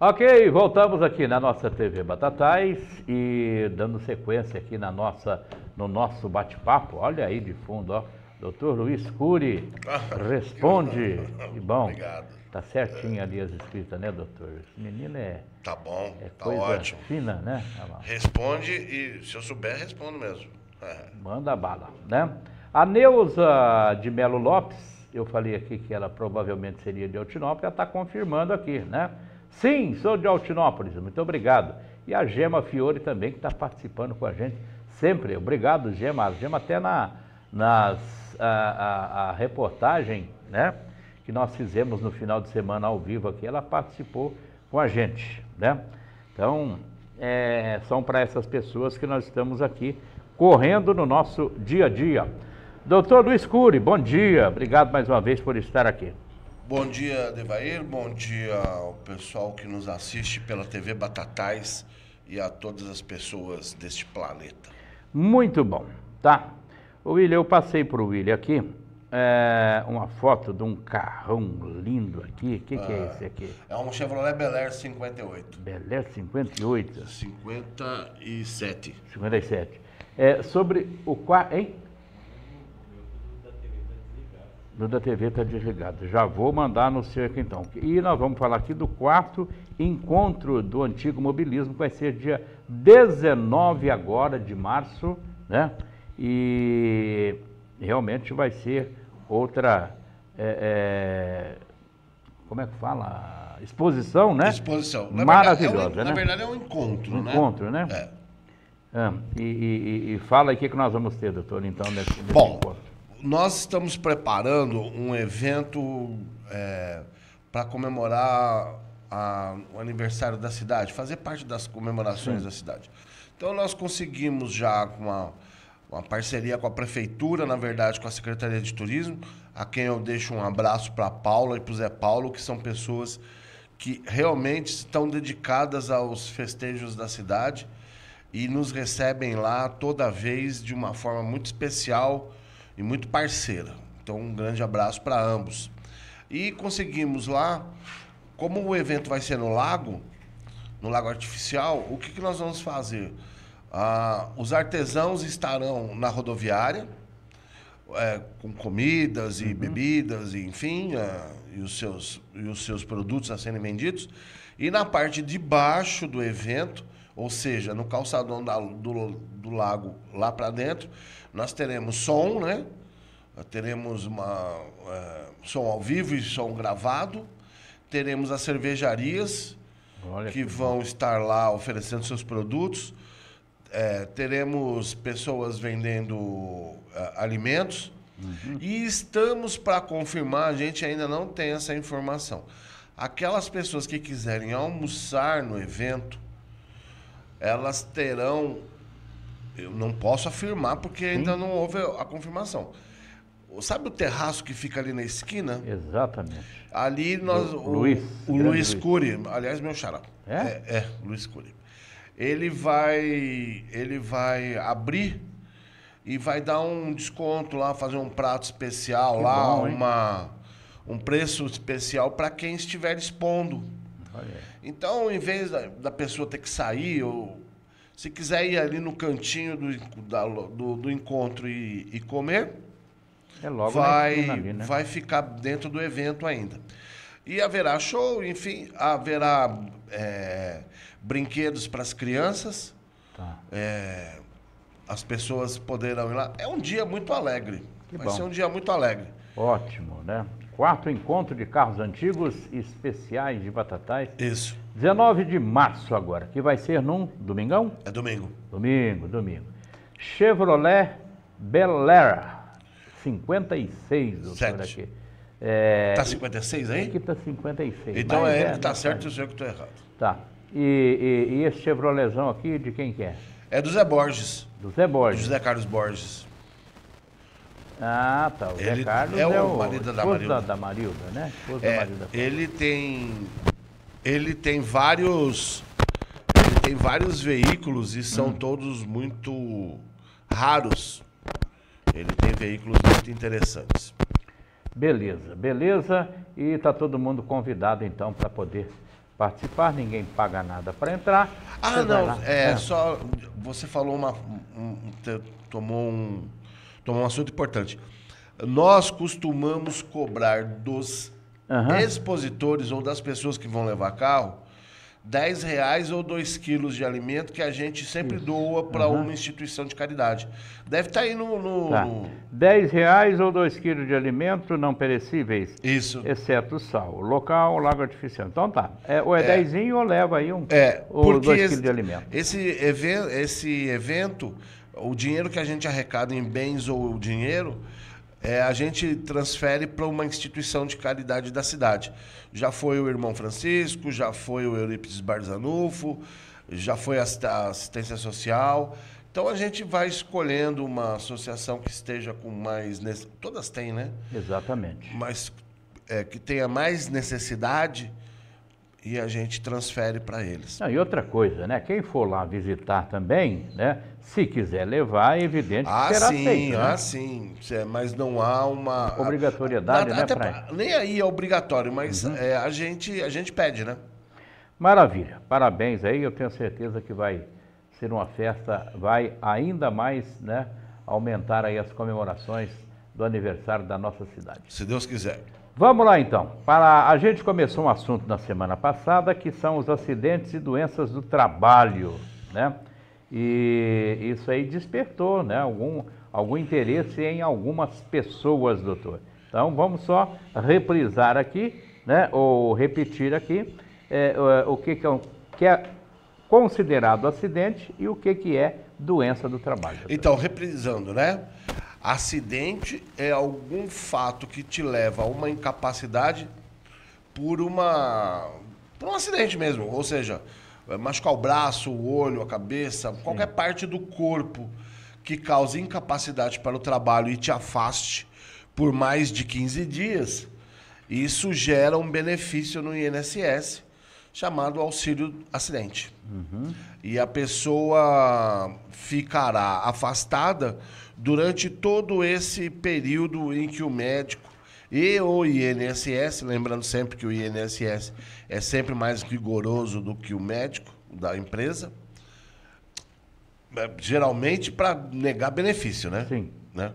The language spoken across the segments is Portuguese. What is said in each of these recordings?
Ok, voltamos aqui na nossa TV Batatais e dando sequência aqui na nossa, no nosso bate-papo. Olha aí de fundo, ó. Doutor Luiz Cury, responde. Que bom. Obrigado. Tá certinho ali as escritas, né, doutor? Esse menino é. Tá bom, é tá coisa ótimo. Fina, né? Tá responde e se eu souber, respondo mesmo. Manda bala, né? A Neuza de Melo Lopes eu falei aqui que ela provavelmente seria de Altinópolis, ela está confirmando aqui, né? Sim, sou de Altinópolis, muito obrigado. E a Gema Fiore também, que está participando com a gente sempre. Obrigado, Gema. A Gema até na nas, a, a, a reportagem né, que nós fizemos no final de semana ao vivo aqui, ela participou com a gente. Né? Então, é, são para essas pessoas que nós estamos aqui correndo no nosso dia a dia. Doutor Luiz Cury, bom dia. Obrigado mais uma vez por estar aqui. Bom dia, Devair. Bom dia ao pessoal que nos assiste pela TV Batatais e a todas as pessoas deste planeta. Muito bom, tá? William, eu passei para o William aqui é, uma foto de um carrão lindo aqui. O que, que é, é esse aqui? É um Chevrolet Bel Air 58. Bel Air 58? 57. 57. É, sobre o quarto, hein? do da TV está desligado. Já vou mandar no cerco então. E nós vamos falar aqui do quarto encontro do antigo mobilismo, que vai ser dia 19 agora de março, né? E realmente vai ser outra. É, é, como é que fala? Exposição, né? Exposição. Na Maravilhosa, verdade, é um, né? Na verdade é um encontro, um né? Encontro, né? É. Ah, e, e, e, fala aí o que, que nós vamos ter, doutor, então, nesse, nesse Bom, encontro nós estamos preparando um evento é, para comemorar a, o aniversário da cidade, fazer parte das comemorações Sim. da cidade. Então nós conseguimos já com uma, uma parceria com a prefeitura, na verdade, com a Secretaria de Turismo, a quem eu deixo um abraço para a Paula e para o Zé Paulo, que são pessoas que realmente estão dedicadas aos festejos da cidade e nos recebem lá toda vez de uma forma muito especial e muito parceira. Então, um grande abraço para ambos. E conseguimos lá, como o evento vai ser no lago, no lago artificial, o que, que nós vamos fazer? Ah, os artesãos estarão na rodoviária, é, com comidas e uhum. bebidas, e, enfim, é, e, os seus, e os seus produtos a serem vendidos. E na parte de baixo do evento, ou seja, no calçadão da, do, do lago lá para dentro, nós teremos som, né? Teremos uma, é, som ao vivo e som gravado. Teremos as cervejarias Olha que, que vão bom. estar lá oferecendo seus produtos. É, teremos pessoas vendendo é, alimentos. Uhum. E estamos para confirmar, a gente ainda não tem essa informação. Aquelas pessoas que quiserem almoçar no evento, elas terão. Eu não posso afirmar porque Sim. ainda não houve a confirmação. Sabe o terraço que fica ali na esquina? Exatamente. Ali nós. O, Luiz. O, o Luiz, Luiz Cury, aliás, meu xará. É? é? É, Luiz Cury. Ele vai. Ele vai abrir e vai dar um desconto lá, fazer um prato especial que lá, bom, uma, um preço especial para quem estiver expondo. Então, em vez da, da pessoa ter que sair, ou se quiser ir ali no cantinho do, da, do, do, encontro e, e comer, é vai, ali, né? vai ficar dentro do evento ainda. E haverá show, enfim, haverá é, brinquedos para as crianças. Tá. É, as pessoas poderão ir lá. É um dia muito alegre. Que vai bom. ser um dia muito alegre. Ótimo, né? Quarto encontro de carros antigos especiais de Batatais. Isso. 19 de março agora, que vai ser num domingão? É domingo. Domingo, domingo. Chevrolet Bel Air 56, doutor, aqui. Tá é, 56 aí? Aqui tá 56. Então é, que é, tá, tá certo e o senhor que tá errado. Tá. E, e, e esse Chevroletzão aqui, de quem que é? É do Zé Borges. Do Zé Borges. Do José Carlos Borges. Ah, tá. O ele Zé Carlos é o, é o marido da Marilda. Da, da Marilda, né? É, da Marilda. Ele tem ele tem vários ele tem vários veículos e são hum. todos muito raros. Ele tem veículos muito interessantes. Beleza, beleza. E está todo mundo convidado então para poder participar, ninguém paga nada para entrar. Ah, você não, é, é, só você falou uma um, tomou um tomar então, é um assunto importante. Nós costumamos cobrar dos uhum. expositores ou das pessoas que vão levar carro 10 reais ou 2 quilos de alimento que a gente sempre Isso. doa para uhum. uma instituição de caridade. Deve estar tá aí no. no... Tá. 10 reais ou 2 quilos de alimento não perecíveis. Isso. Exceto sal. Local, lago artificial. Então tá. É, ou é, é ou leva aí um, é, ou 2 quilos de alimento. Esse, event, esse evento o dinheiro que a gente arrecada em bens ou dinheiro, é, a gente transfere para uma instituição de caridade da cidade. Já foi o Irmão Francisco, já foi o Eurípides Barzanufo, já foi a assistência social. Então a gente vai escolhendo uma associação que esteja com mais. Todas têm, né? Exatamente. Mas é, que tenha mais necessidade e a gente transfere para eles. Não, e outra coisa, né? Quem for lá visitar também, né? Se quiser levar, é evidente que ah, será sim, aceito. Né? Ah, né? sim, é, mas não há uma... Obrigatoriedade, Nada, né, pra... Nem aí é obrigatório, mas uhum. é, a, gente, a gente pede, né? Maravilha, parabéns aí, eu tenho certeza que vai ser uma festa, vai ainda mais, né, aumentar aí as comemorações do aniversário da nossa cidade. Se Deus quiser. Vamos lá então. Para a gente começou um assunto na semana passada que são os acidentes e doenças do trabalho, né? E isso aí despertou, né? Algum algum interesse em algumas pessoas, doutor. Então vamos só reprisar aqui, né? Ou repetir aqui é, o que é que é considerado acidente e o que que é doença do trabalho. Doutor. Então reprisando, né? Acidente é algum fato que te leva a uma incapacidade por uma por um acidente mesmo, ou seja, eh, machucar o braço, o olho, a cabeça, Sim. qualquer parte do corpo que cause incapacidade para o trabalho e te afaste por mais de 15 dias, isso gera um benefício no INSS chamado auxílio acidente. Uhum. E a pessoa ficará afastada durante todo esse período em que o médico e o INSS, lembrando sempre que o INSS é sempre mais rigoroso do que o médico da empresa, é, geralmente para negar benefício, né? Sim. Né?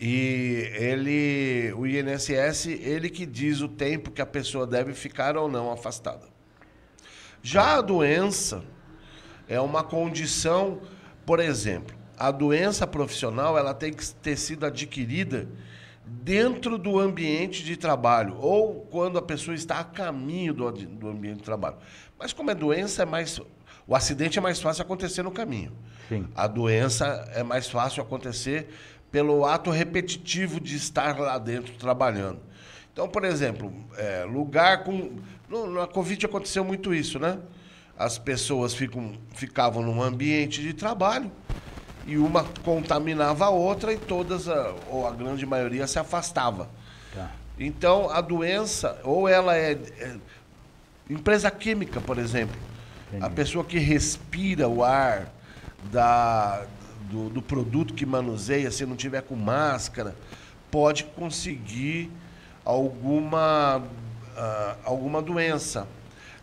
E ele, o INSS, ele que diz o tempo que a pessoa deve ficar ou não afastada. Já a doença é uma condição, por exemplo, a doença profissional ela tem que ter sido adquirida dentro do ambiente de trabalho ou quando a pessoa está a caminho do, do ambiente de trabalho. Mas como é doença, é mais o acidente é mais fácil acontecer no caminho. Sim. A doença é mais fácil acontecer pelo ato repetitivo de estar lá dentro trabalhando. Então, por exemplo, é, lugar com. No, na Covid aconteceu muito isso, né? As pessoas ficam, ficavam num ambiente de trabalho, e uma contaminava a outra e todas, a, ou a grande maioria, se afastava. Tá. Então, a doença, ou ela é, é empresa química, por exemplo. Entendi. A pessoa que respira o ar da, do, do, produto que manuseia, se não tiver com máscara, pode conseguir alguma, uh, alguma doença.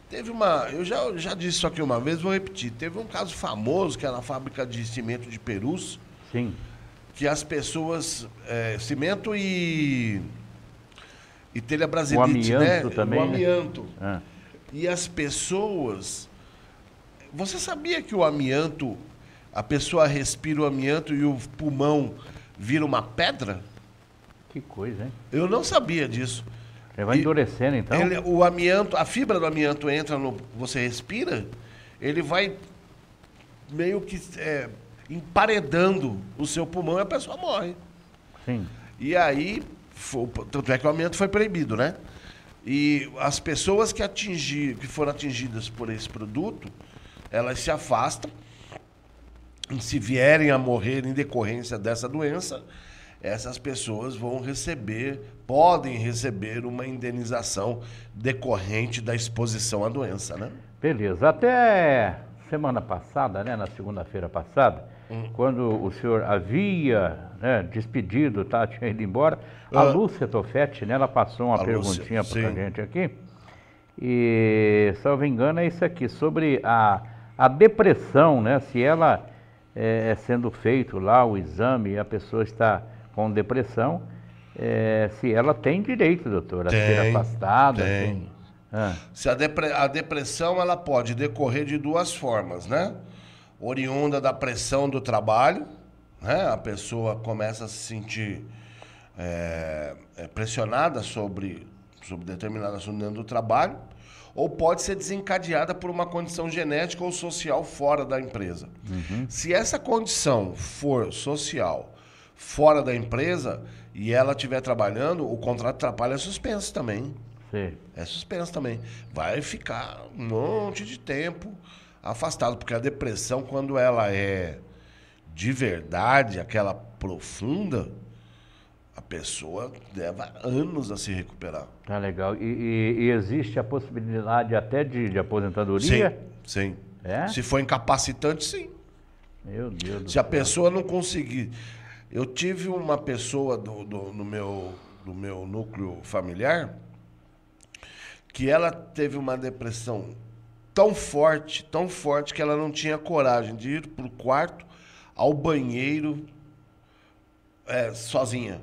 Teve uma. Eu já, já disse isso aqui uma vez, vou repetir. Teve um caso famoso que era na fábrica de cimento de Perus. Sim. Que as pessoas. É, cimento e. E telha brasileira o amianto né? Também, o né? amianto. Né? E as pessoas. Você sabia que o amianto. A pessoa respira o amianto e o pulmão vira uma pedra? Que coisa, hein? Eu não sabia disso. Ele vai e endurecendo, então? Ele, o amianto, a fibra do amianto entra no... Você respira, ele vai meio que é, emparedando o seu pulmão e a pessoa morre. Sim. E aí, foi, tanto é que o amianto foi proibido, né? E as pessoas que, atingir, que foram atingidas por esse produto, elas se afastam. Se vierem a morrer em decorrência dessa doença, essas pessoas vão receber, podem receber uma indenização decorrente da exposição à doença, né? Beleza. Até semana passada, né, na segunda-feira passada, hum. quando o senhor havia né, despedido, tá, tinha ido embora, ah. a Lúcia Tofetti, né, ela passou uma a perguntinha para a gente aqui. E, se não me engano, é isso aqui, sobre a, a depressão, né, se ela eh, é, sendo feito lá o exame e a pessoa está com depressão, é, se ela tem direito, doutor, a tem, ser afastada. Tem. Assim. Ah. Se a, depre a depressão ela pode decorrer de duas formas, né? Oriunda da pressão do trabalho, né? A pessoa começa a se sentir é, pressionada sobre, sobre determinado assunto dentro do trabalho, ou pode ser desencadeada por uma condição genética ou social fora da empresa. Uhum. Se essa condição for social fora da empresa e ela estiver trabalhando, o contrato atrapalha é suspenso também. Sim. É suspenso também. Vai ficar um monte de tempo afastado, porque a depressão, quando ela é de verdade, aquela profunda, a pessoa leva anos a se recuperar. Tá legal. E, e, e existe a possibilidade até de, de aposentadoria? Sim, sim. É? Se for incapacitante, sim. Meu Deus. Se a pessoa não conseguir eu tive uma pessoa do, do, meu, do meu núcleo familiar que ela teve uma depressão tão forte, tão forte, que ela não tinha coragem de ir para o quarto, ao banheiro, é, sozinha.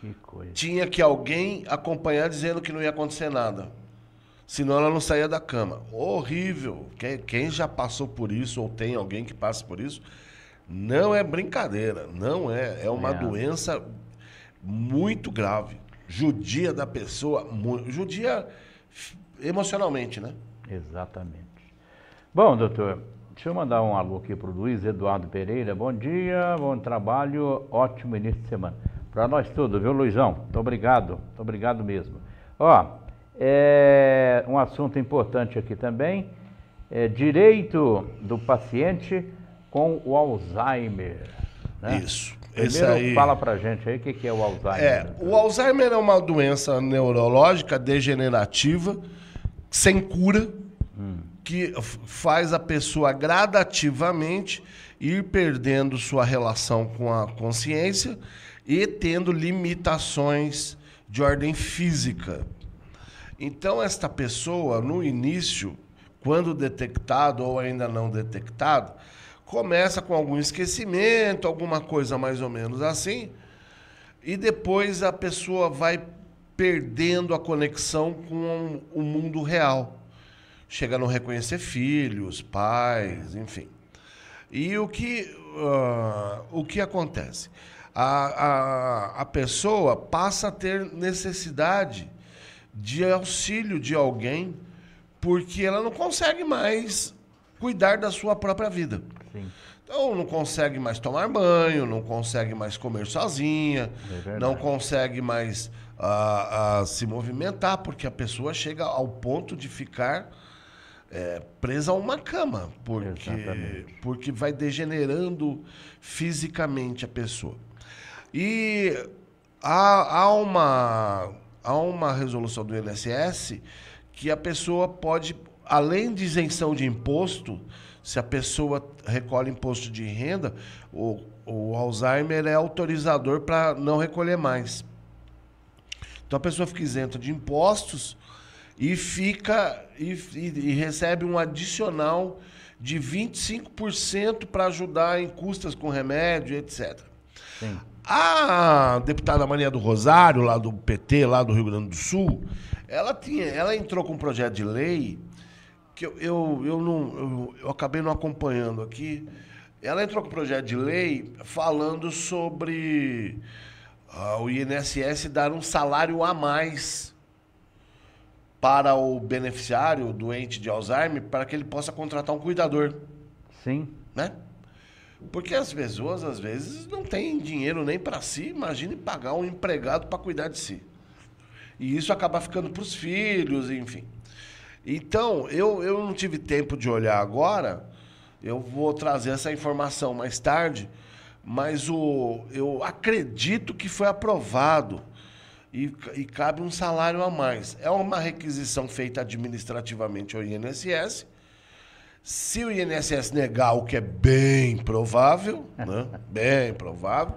Que coisa. Tinha que alguém acompanhar dizendo que não ia acontecer nada. Senão ela não saía da cama. Horrível. Quem, quem já passou por isso, ou tem alguém que passa por isso, não é brincadeira, não é. É uma é. doença muito grave. Judia da pessoa, judia emocionalmente, né? Exatamente. Bom, doutor, deixa eu mandar um alô aqui para o Luiz Eduardo Pereira. Bom dia, bom trabalho, ótimo início de semana. Para nós tudo, viu, Luizão? Muito obrigado, muito obrigado mesmo. Ó, é um assunto importante aqui também, é direito do paciente com o Alzheimer. Né? Isso. Primeiro, aí... fala pra gente aí o que, que é o Alzheimer. É, o Alzheimer é uma doença neurológica degenerativa, sem cura, hum. que faz a pessoa gradativamente ir perdendo sua relação com a consciência e tendo limitações de ordem física. Então, esta pessoa, no início, quando detectado ou ainda não detectado, começa com algum esquecimento, alguma coisa mais ou menos assim, e depois a pessoa vai perdendo a conexão com o mundo real. Chega a não reconhecer filhos, pais, enfim. E o que, uh, o que acontece? A, a, a pessoa passa a ter necessidade de auxílio de alguém porque ela não consegue mais cuidar da sua própria vida. Sim. Então não consegue mais tomar banho, não consegue mais comer sozinha, é não consegue mais a, ah, a, ah, se movimentar, porque a pessoa chega ao ponto de ficar é, presa a uma cama, porque, porque vai degenerando fisicamente a pessoa. E há, há, uma, há uma resolução do INSS que a pessoa pode além de isenção de imposto, se a pessoa recolhe imposto de renda, o, o Alzheimer é autorizador para não recolher mais. Então a pessoa fica isenta de impostos e fica e, e, e recebe um adicional de 25% para ajudar em custas com remédio, etc. Sim. A deputada Maria do Rosário, lá do PT, lá do Rio Grande do Sul, ela, tinha, ela entrou com um projeto de lei que eu, eu, eu não eu, eu, acabei não acompanhando aqui. Ela entrou com um projeto de lei falando sobre uh, o INSS dar um salário a mais para o beneficiário doente de Alzheimer para que ele possa contratar um cuidador. Sim. Né? Porque as pessoas, às vezes, não têm dinheiro nem para si, imagine pagar um empregado para cuidar de si. E isso acaba ficando para os filhos, enfim. Então, eu, eu não tive tempo de olhar agora. Eu vou trazer essa informação mais tarde. Mas o, eu acredito que foi aprovado e, e cabe um salário a mais. É uma requisição feita administrativamente ao INSS. Se o INSS negar, o que é bem provável, né? bem provável,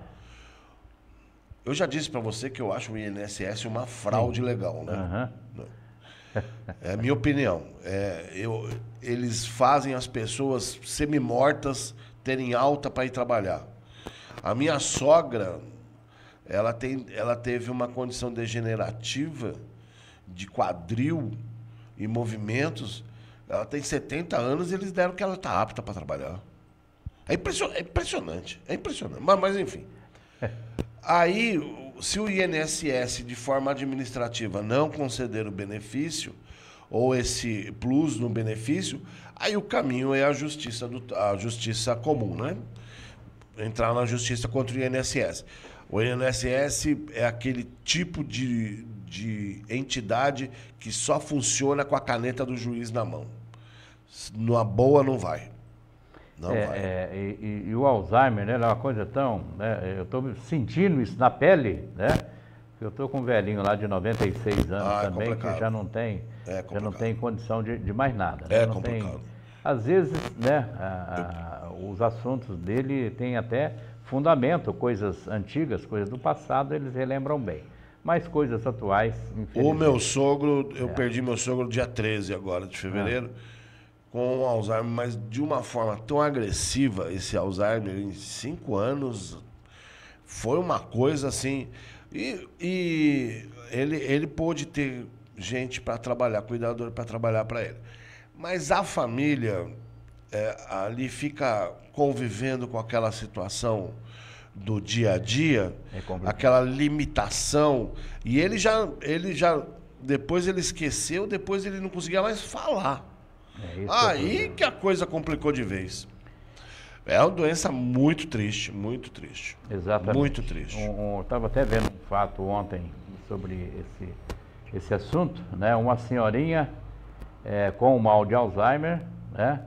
eu já disse para você que eu acho o INSS uma fraude legal, né? Uhum. É minha opinião. É, eu, eles fazem as pessoas semi-mortas terem alta para ir trabalhar. A minha sogra, ela, tem, ela teve uma condição degenerativa de quadril e movimentos. Ela tem 70 anos e eles deram que ela está apta para trabalhar. É, impressionante, é impressionante. É impressionante. Mas, mas enfim. Aí se o INSS, de forma administrativa, não conceder o benefício, ou esse plus no benefício, aí o caminho é a justiça, do, a justiça comum, né? Entrar na justiça contra o INSS. O INSS é aquele tipo de, de entidade que só funciona com a caneta do juiz na mão. Na boa não vai. Não é, vai. É, e, e, o Alzheimer, né? É uma coisa tão. Né, eu estou sentindo isso na pele, né? Eu estou com um velhinho lá de 96 anos ah, é também, é que já não tem, é já não tem condição de, de mais nada. Né? É não complicado. Tem, às vezes, né, a, a, os assuntos dele têm até fundamento, coisas antigas, coisas do passado, eles relembram bem. Mas coisas atuais, O meu sogro, eu é. perdi meu sogro dia 13 agora de fevereiro. Ah com o Alzheimer, mas de uma forma tão agressiva, esse Alzheimer em cinco anos foi uma coisa assim. E, e ele, ele pôde ter gente para trabalhar, cuidador para trabalhar para ele. Mas a família é, ali fica convivendo com aquela situação do dia a dia, é aquela limitação. E ele já, ele já. Depois ele esqueceu, depois ele não conseguia mais falar. É Aí que a coisa complicou de vez. É uma doença muito triste, muito triste. Exatamente. Muito triste. Um, um, Estava até vendo um fato ontem sobre esse, esse assunto, né? Uma senhorinha é, com o mal de Alzheimer, né?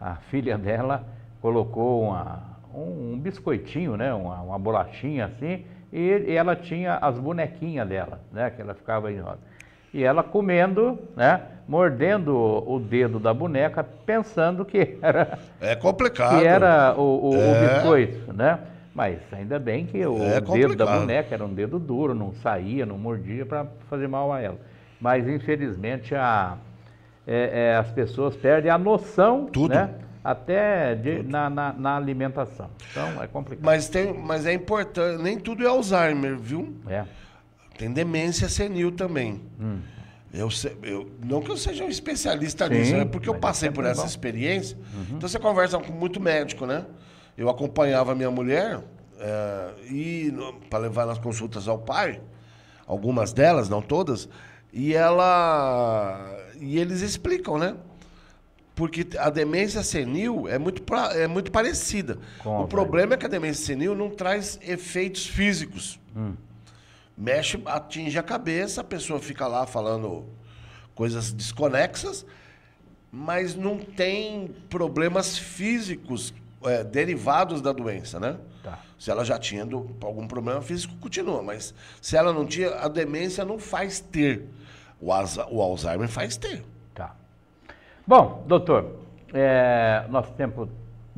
A filha dela colocou uma, um, um, biscoitinho, né? Uma, uma bolachinha assim, e, e, ela tinha as bonequinhas dela, né? Que ela ficava em roda. E ela comendo, né? Mordendo o dedo da boneca, pensando que era. É complicado. Que era o, o, é. o biscoito, né? Mas ainda bem que o é dedo da boneca era um dedo duro, não saía, não mordia para fazer mal a ela. Mas infelizmente a, é, é, as pessoas perdem a noção. Tudo. Né? até de, na, na, na, alimentação. Então é complicado. Mas, tem, mas é importante, nem tudo é Alzheimer, viu? É. Tem demência senil também. Hum. Eu, eu, não que eu seja um especialista Sim, nisso, é porque eu passei é por essa bom. experiência. Uhum. Então você conversa com muito médico, né? Eu acompanhava minha mulher é, e para levar nas consultas ao pai, algumas delas, não todas, e ela e eles explicam, né? Porque a demência senil é muito, pra, é muito parecida. Com o problema é que a demência senil não traz efeitos físicos. Hum mexe, atinge a cabeça, a pessoa fica lá falando coisas desconexas, mas não tem problemas físicos é, derivados da doença, né? Tá. Se ela já tinha do, algum problema físico, continua. Mas se ela não tinha, a demência não faz ter. O, asa, o Alzheimer faz ter. Tá. Bom, doutor, é, nosso tempo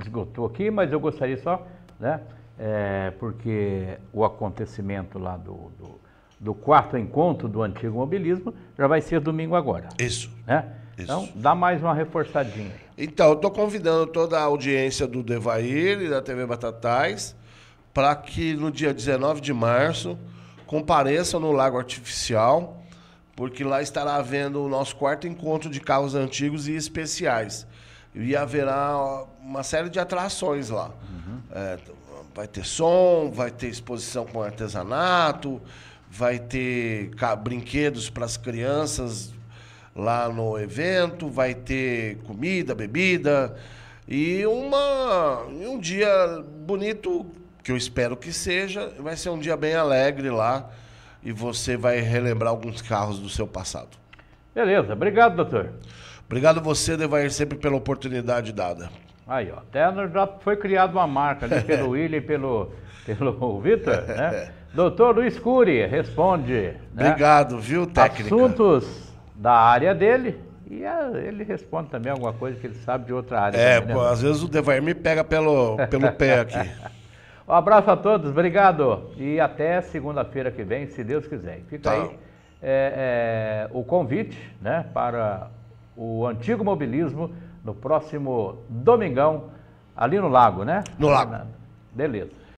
esgotou aqui, mas eu gostaria só, né? é, porque o acontecimento lá do, do, do, quarto encontro do antigo mobilismo já vai ser domingo agora. Isso. Né? Isso. Então, dá mais uma reforçadinha. Então, estou convidando toda a audiência do Devair e da TV Batatais para que no dia 19 de março compareçam no Lago Artificial, porque lá estará havendo o nosso quarto encontro de carros antigos e especiais. E haverá uma série de atrações lá. Uhum. É, Vai ter som, vai ter exposição com artesanato, vai ter brinquedos para as crianças lá no evento, vai ter comida, bebida e uma um dia bonito que eu espero que seja, vai ser um dia bem alegre lá e você vai relembrar alguns carros do seu passado. Beleza, obrigado, doutor. Obrigado você, Devair, sempre pela oportunidade dada. Aí, ó, até já foi criada uma marca ali pelo William e pelo, pelo Vitor, né? Doutor Luiz Cury responde. Né? Obrigado, viu, técnico? Assuntos da área dele, e ah, ele responde também alguma coisa que ele sabe de outra área. É, também, né? às vezes o Devair me pega pelo, pelo pé aqui. um abraço a todos, obrigado. E até segunda-feira que vem, se Deus quiser. Fica tá. aí é, é, o convite né, para o antigo mobilismo no próximo domingão, ali no Lago, né? No Lago. Beleza.